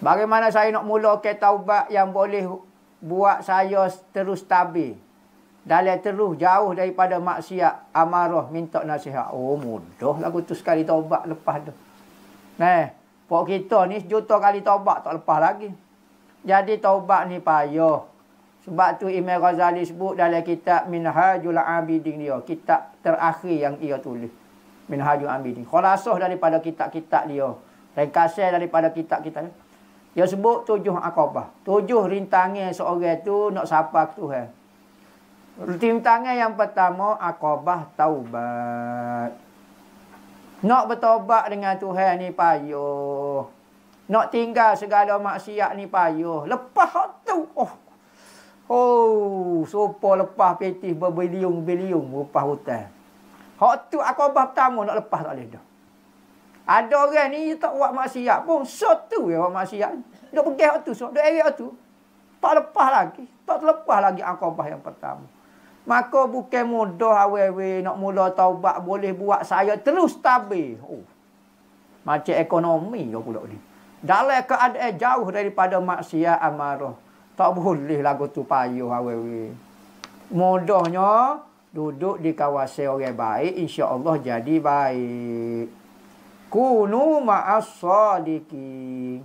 Bagaimana saya nak mulakan taubat yang boleh buat saya terus tabi Dalam terus jauh daripada maksiat amarah minta nasihat. Oh mudah lah tu sekali taubat lepas tu. Nah, pok kita ni juta kali taubat tak lepas lagi. Jadi taubat ni payah. Sebab tu Imam Ghazali sebut dalam kitab Minhajul Abidin dia, kitab terakhir yang ia tulis. Minhajul Abidin. Khulasah daripada kitab-kitab dia. Ringkasan daripada kitab-kitab dia. Dia sebut tujuh akobah. Tujuh rintangnya seorang itu nak sapa ke Tuhan. Rintangan yang pertama akobah taubat. Nak bertobat dengan Tuhan ni payuh. Nak tinggal segala maksiat ni payuh. Lepas tu. Oh. Oh, sopo lepas petis berbiliung-biliung rupah hutan. Hak tu akobah pertama nak lepas tak boleh dah. Ada orang ni tak buat maksiat pun. Satu so, yang buat maksiat. Duduk pergi waktu tu. So, duduk area tu. Tak lepas lagi. Tak terlepas lagi akobah yang pertama. Maka bukan mudah awal-awal nak mula taubat boleh buat saya terus tabi. Oh. Macam ekonomi kau pula ni. Dalam keadaan jauh daripada maksiat amarah. Tak boleh lagu tu payuh awal-awal. Mudahnya duduk di kawasan orang baik. InsyaAllah jadi baik. Kunu ma'as sadiki.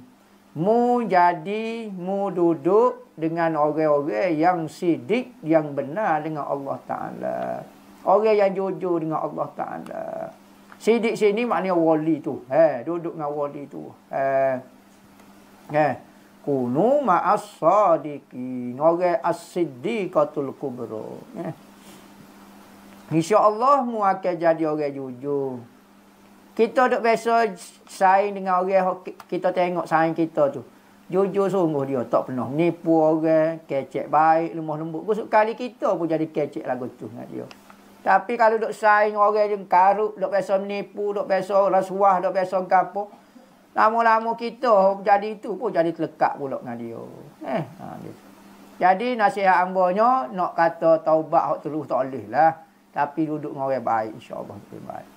Mu jadi, mu duduk dengan orang-orang yang sidik, yang benar dengan Allah Ta'ala. Orang yang jujur dengan Allah Ta'ala. Sidik sini maknanya wali tu. Eh, duduk dengan wali tu. Eh, eh. Kunu ma'as sadiki. Orang as-siddiqatul kubro. Eh. InsyaAllah mu akan jadi orang jujur kita duk biasa saing dengan orang kita tengok saing kita tu. Jujur sungguh dia tak pernah menipu orang, kecek baik, lemah lembut. Gus kali kita pun jadi kecek lagu tu dengan dia. Tapi kalau duk saing orang yang karut, duk biasa menipu, duk biasa rasuah, duk biasa gapo. Lama-lama kita jadi itu pun jadi terlekat pula dengan dia. Eh, ha, dia. Jadi nasihat ambonyo nak kata taubat hak terus tak boleh lah. Tapi duduk dengan orang baik insya-Allah baik.